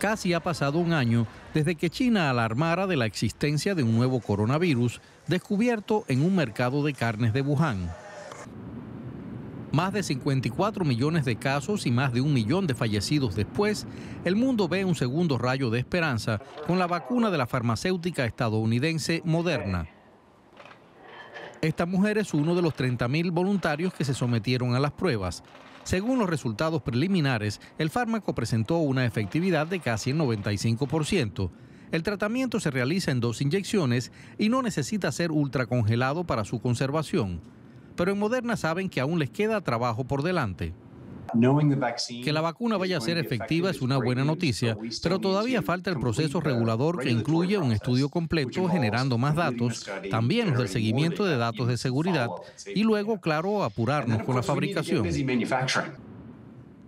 Casi ha pasado un año desde que China alarmara de la existencia de un nuevo coronavirus descubierto en un mercado de carnes de Wuhan. Más de 54 millones de casos y más de un millón de fallecidos después, el mundo ve un segundo rayo de esperanza con la vacuna de la farmacéutica estadounidense Moderna. Esta mujer es uno de los 30.000 voluntarios que se sometieron a las pruebas. Según los resultados preliminares, el fármaco presentó una efectividad de casi el 95%. El tratamiento se realiza en dos inyecciones y no necesita ser ultracongelado para su conservación. Pero en Moderna saben que aún les queda trabajo por delante. Que la vacuna vaya a ser efectiva es una buena noticia, pero todavía falta el proceso regulador que incluye un estudio completo generando más datos, también el seguimiento de datos de seguridad y luego, claro, apurarnos con la fabricación.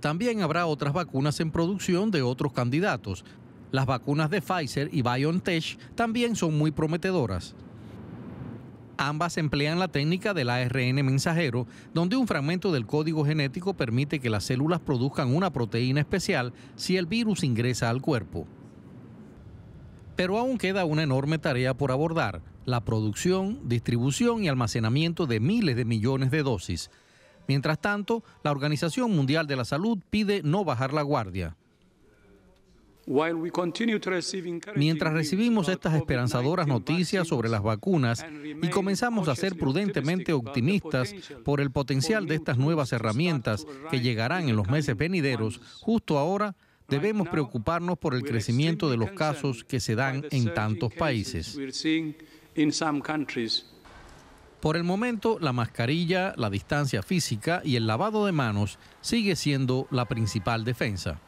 También habrá otras vacunas en producción de otros candidatos. Las vacunas de Pfizer y BioNTech también son muy prometedoras. Ambas emplean la técnica del ARN mensajero, donde un fragmento del código genético permite que las células produzcan una proteína especial si el virus ingresa al cuerpo. Pero aún queda una enorme tarea por abordar, la producción, distribución y almacenamiento de miles de millones de dosis. Mientras tanto, la Organización Mundial de la Salud pide no bajar la guardia. Mientras recibimos estas esperanzadoras noticias sobre las vacunas y comenzamos a ser prudentemente optimistas por el potencial de estas nuevas herramientas que llegarán en los meses venideros, justo ahora debemos preocuparnos por el crecimiento de los casos que se dan en tantos países. Por el momento, la mascarilla, la distancia física y el lavado de manos sigue siendo la principal defensa.